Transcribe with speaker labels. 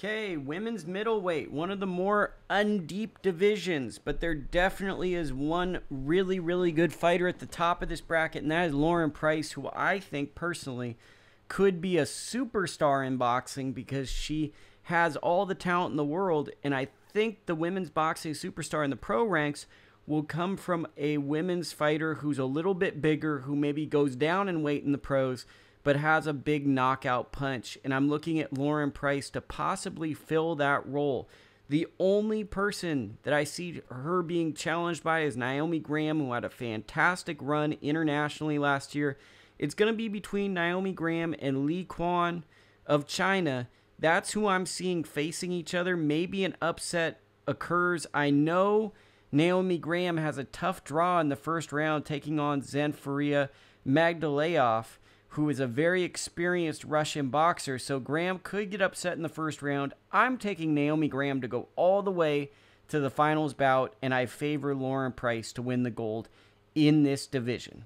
Speaker 1: Okay, women's middleweight, one of the more undeep divisions, but there definitely is one really, really good fighter at the top of this bracket, and that is Lauren Price, who I think personally could be a superstar in boxing because she has all the talent in the world, and I think the women's boxing superstar in the pro ranks will come from a women's fighter who's a little bit bigger, who maybe goes down in weight in the pros but has a big knockout punch. And I'm looking at Lauren Price to possibly fill that role. The only person that I see her being challenged by is Naomi Graham, who had a fantastic run internationally last year. It's going to be between Naomi Graham and Li Quan of China. That's who I'm seeing facing each other. Maybe an upset occurs. I know Naomi Graham has a tough draw in the first round, taking on Zenfaria Magdalayoff who is a very experienced Russian boxer, so Graham could get upset in the first round. I'm taking Naomi Graham to go all the way to the finals bout, and I favor Lauren Price to win the gold in this division.